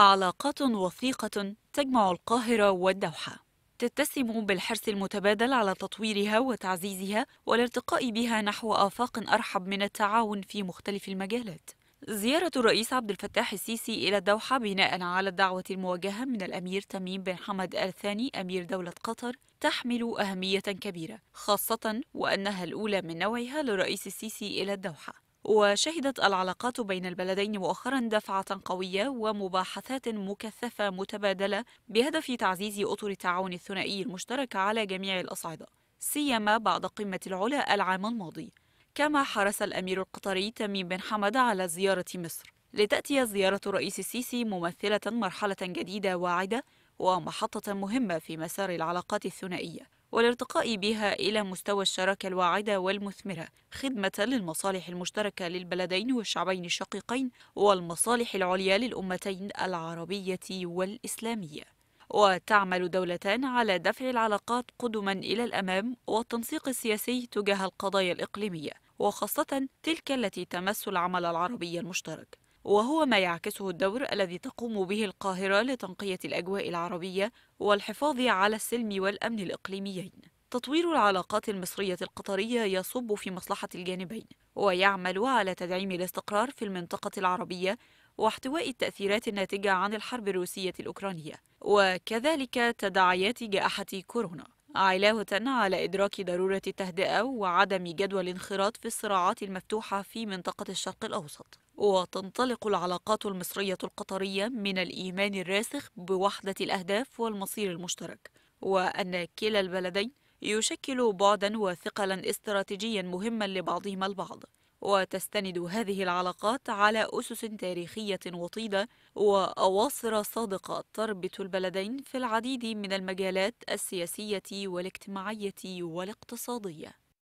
علاقات وثيقة تجمع القاهرة والدوحة تتسم بالحرص المتبادل على تطويرها وتعزيزها والارتقاء بها نحو آفاق أرحب من التعاون في مختلف المجالات زيارة الرئيس عبد الفتاح السيسي إلى الدوحة بناء على الدعوة الموجهة من الأمير تميم بن حمد الثاني أمير دولة قطر تحمل أهمية كبيرة خاصة وأنها الأولى من نوعها للرئيس السيسي إلى الدوحة وشهدت العلاقات بين البلدين مؤخرا دفعة قوية ومباحثات مكثفة متبادلة بهدف تعزيز أطر التعاون الثنائي المشترك على جميع الأصعدة سيما بعد قمة العلا العام الماضي كما حرص الأمير القطري تميم بن حمد على زيارة مصر لتأتي زيارة الرئيس السيسي ممثلة مرحلة جديدة واعدة ومحطة مهمة في مسار العلاقات الثنائية والارتقاء بها إلى مستوى الشراكة الواعدة والمثمرة خدمة للمصالح المشتركة للبلدين والشعبين الشقيقين والمصالح العليا للأمتين العربية والإسلامية وتعمل دولتان على دفع العلاقات قدما إلى الأمام والتنسيق السياسي تجاه القضايا الإقليمية وخاصة تلك التي تمس العمل العربي المشترك وهو ما يعكسه الدور الذي تقوم به القاهرة لتنقية الأجواء العربية والحفاظ على السلم والأمن الإقليميين تطوير العلاقات المصرية القطرية يصب في مصلحة الجانبين ويعمل على تدعيم الاستقرار في المنطقة العربية واحتواء التأثيرات الناتجة عن الحرب الروسية الأوكرانية وكذلك تداعيات جائحة كورونا علاوة على إدراك ضرورة التهدئة وعدم جدوى الانخراط في الصراعات المفتوحة في منطقة الشرق الأوسط وتنطلق العلاقات المصرية القطرية من الإيمان الراسخ بوحدة الأهداف والمصير المشترك وأن كلا البلدين يشكل بعدا وثقلا استراتيجيا مهما لبعضهما البعض وتستند هذه العلاقات على أسس تاريخية وطيدة وأواصر صادقة تربط البلدين في العديد من المجالات السياسية والاجتماعية والاقتصادية